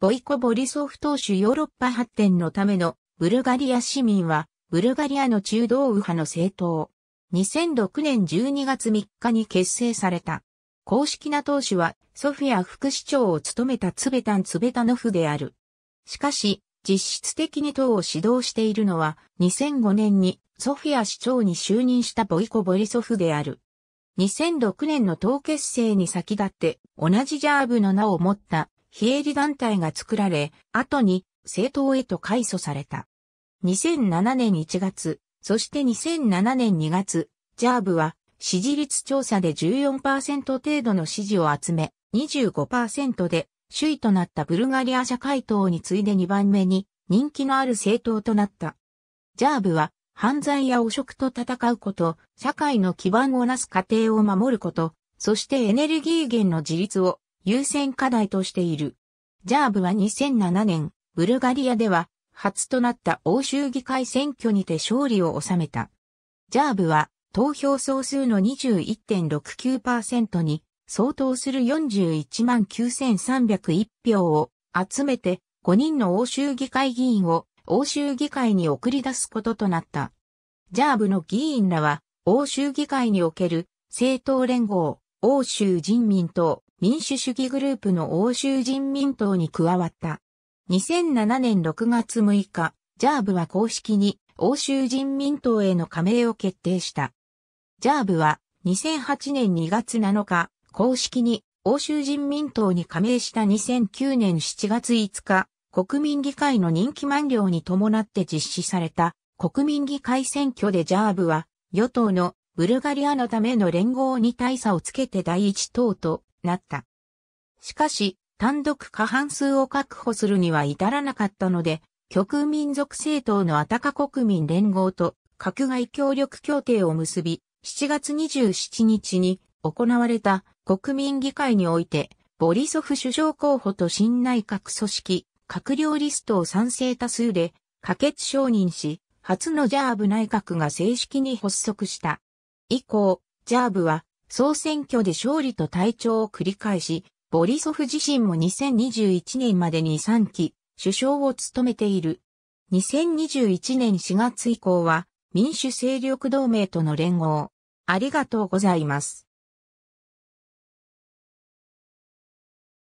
ボイコ・ボリソフ党首ヨーロッパ発展のためのブルガリア市民は、ブルガリアの中道右派の政党。2006年12月3日に結成された。公式な党首は、ソフィア副市長を務めたツベタン・ツベタノフである。しかし、実質的に党を指導しているのは、2005年にソフィア市長に就任したボイコ・ボリソフである。2006年の党結成に先立って、同じジャーブの名を持った非営利団体が作られ、後に政党へと改組された。2007年1月、そして2007年2月、ジャーブは支持率調査で14%程度の支持を集め、25%で首位となったブルガリア社会党に次いで2番目に人気のある政党となった。ジャーブは犯罪や汚職と戦うこと、社会の基盤をなす過程を守ること、そしてエネルギー源の自立を優先課題としている。ジャーブは2007年、ブルガリアでは初となった欧州議会選挙にて勝利を収めた。ジャーブは投票総数の21.69%に相当する41万9301票を集めて5人の欧州議会議員を欧州議会に送り出すこととなった。ジャーブの議員らは欧州議会における政党連合、欧州人民党、民主主義グループの欧州人民党に加わった。2007年6月6日、ジャーブは公式に欧州人民党への加盟を決定した。ジャーブは2008年2月7日、公式に欧州人民党に加盟した2009年7月5日、国民議会の任期満了に伴って実施された国民議会選挙でジャーブは与党のブルガリアのための連合に大差をつけて第一党となった。しかし、単独過半数を確保するには至らなかったので、極民族政党のアタカ国民連合と閣外協力協定を結び、7月27日に行われた国民議会において、ボリソフ首相候補と新内閣組織、閣僚リストを賛成多数で可決承認し、初のジャーブ内閣が正式に発足した。以降、ジャーブは総選挙で勝利と体調を繰り返し、ボリソフ自身も2021年までに3期、首相を務めている。2021年4月以降は、民主勢力同盟との連合。ありがとうございます。